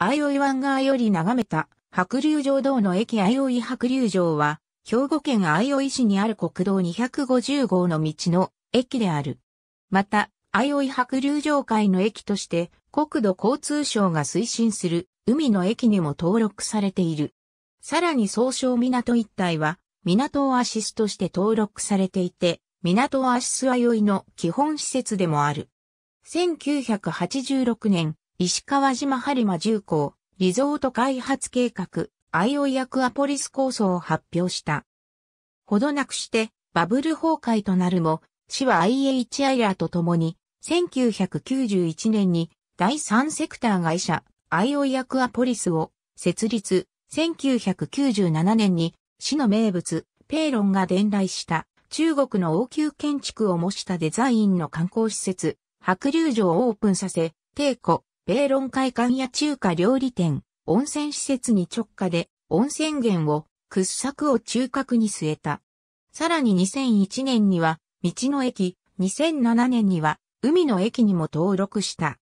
相生湾側より眺めた白竜城道の駅相生白竜城は、兵庫県相生市にある国道250号の道の駅である。また、相生白竜城会の駅として国土交通省が推進する海の駅にも登録されている。さらに総称港一帯は港をアシスとして登録されていて、港オアシス相生の基本施設でもある。1986年、石川島播磨重工、リゾート開発計画、アイオイアクアポリス構想を発表した。ほどなくしてバブル崩壊となるも、市は IHI らと共に、1991年に第三セクター会社、アイオイアクアポリスを設立、1997年に市の名物、ペーロンが伝来した中国の王宮建築を模したデザインの観光施設、白龍城をオープンさせ、帝古、米論会館や中華料理店、温泉施設に直下で温泉源を掘削を中核に据えた。さらに2001年には道の駅、2007年には海の駅にも登録した。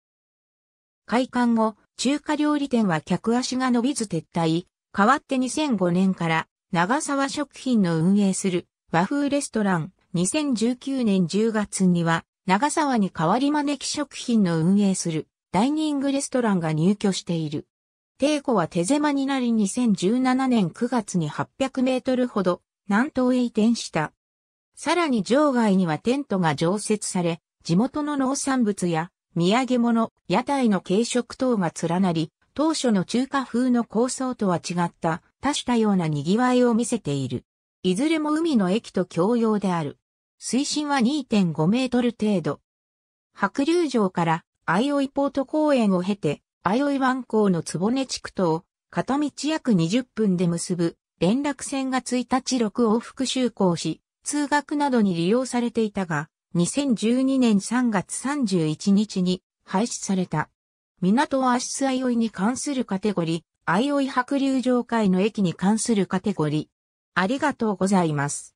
開館後、中華料理店は客足が伸びず撤退、代わって2005年から長沢食品の運営する和風レストラン、2019年10月には長沢に代わり招き食品の運営するダイニングレストランが入居している。帝湖は手狭になり2017年9月に800メートルほど南東へ移転した。さらに場外にはテントが常設され、地元の農産物や土産物、屋台の軽食等が連なり、当初の中華風の構想とは違った多種多様な賑わいを見せている。いずれも海の駅と共用である。水深は2.5メートル程度。白竜城から相生ポート公園を経て、相生湾港の坪地区と、片道約20分で結ぶ、連絡船が1日6往復就航し、通学などに利用されていたが、2012年3月31日に廃止された。港は足相生に関するカテゴリー、相生白流上海の駅に関するカテゴリー。ありがとうございます。